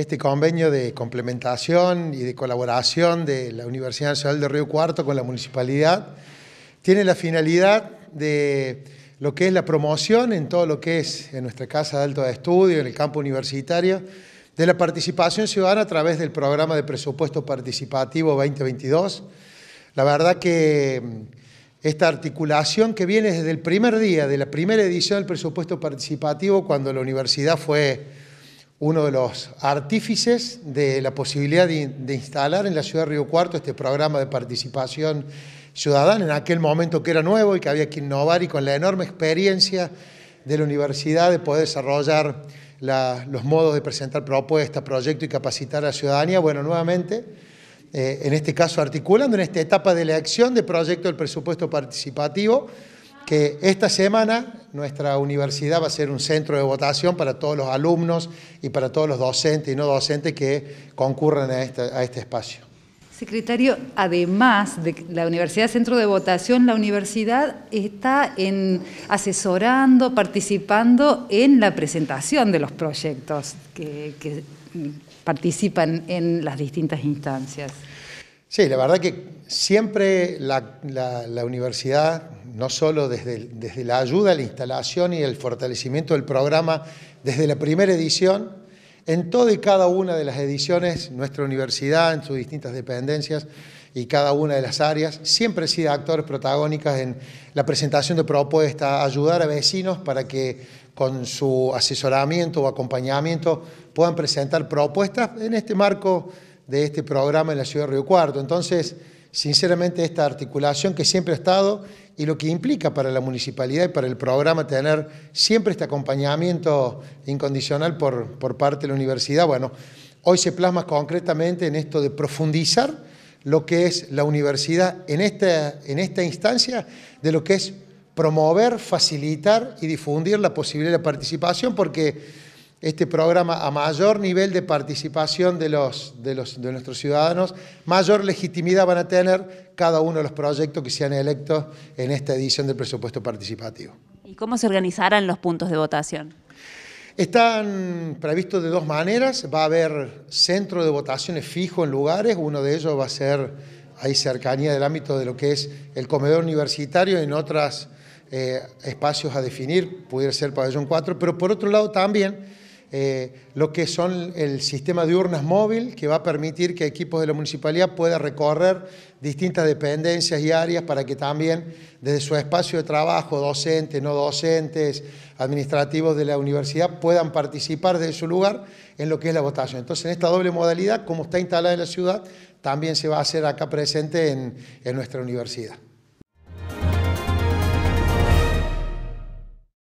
este convenio de complementación y de colaboración de la Universidad Nacional de Río Cuarto con la municipalidad tiene la finalidad de lo que es la promoción en todo lo que es en nuestra casa de alto de estudio, en el campo universitario, de la participación ciudadana a través del programa de presupuesto participativo 2022. La verdad que mm, esta articulación que viene desde el primer día, de la primera edición del presupuesto participativo, cuando la universidad fue uno de los artífices de la posibilidad de, instalar en la ciudad de Río Cuarto este programa de participación ciudadana, en aquel momento que era nuevo y que había que innovar y con la enorme experiencia de la universidad de poder desarrollar los modos de presentar propuestas, proyectos y capacitar a la ciudadanía, bueno, nuevamente, eh, en este caso articulando en esta etapa de la acción de proyecto del presupuesto participativo, que esta semana nuestra universidad va a ser un centro de votación para todos los alumnos y para todos los docentes y no docentes que concurran a este, este espacio. Secretario, además de la Universidad Centro de Votación, la universidad está en, asesorando, participando en la presentación de los proyectos que, participan en las distintas instancias. Sí, la verdad que siempre la, la universidad no solo desde, desde la ayuda, a la instalación y el fortalecimiento del programa desde la primera edición, en toda y cada una de las ediciones, nuestra universidad, en sus distintas dependencias y cada una de las áreas, siempre ha sido actores protagónicas en la presentación de propuestas, ayudar a vecinos para que con su asesoramiento o acompañamiento puedan presentar propuestas en este marco de este programa en la ciudad de Río Cuarto. Entonces, sinceramente esta articulación que siempre ha estado y lo que implica para la municipalidad y para el programa tener siempre este acompañamiento incondicional por, por parte de la universidad. Bueno, hoy se plasma concretamente en esto de profundizar lo que es la universidad en esta, en esta instancia, de lo que es promover, facilitar y difundir la posibilidad de participación, porque este programa a mayor nivel de participación de, de, nuestros ciudadanos, mayor legitimidad van a tener cada uno de los proyectos que sean electos en esta edición del presupuesto participativo. ¿Y cómo se organizarán los puntos de votación? Están previstos de dos maneras. Va a haber centro de votaciones fijo en lugares. Uno de ellos va a ser ahí cercanía del ámbito de lo que es el comedor universitario en otros eh, espacios a definir. Pudiera ser pabellón 4. Pero por otro lado también eh, lo que son el sistema de urnas móvil que va a permitir que equipos de la municipalidad puedan recorrer distintas dependencias y áreas para que también desde su espacio de trabajo, docentes, no docentes, administrativos de la universidad puedan participar desde su lugar en lo que es la votación. Entonces, en esta doble modalidad, como está instalada en la ciudad, también se va a hacer acá presente en nuestra universidad.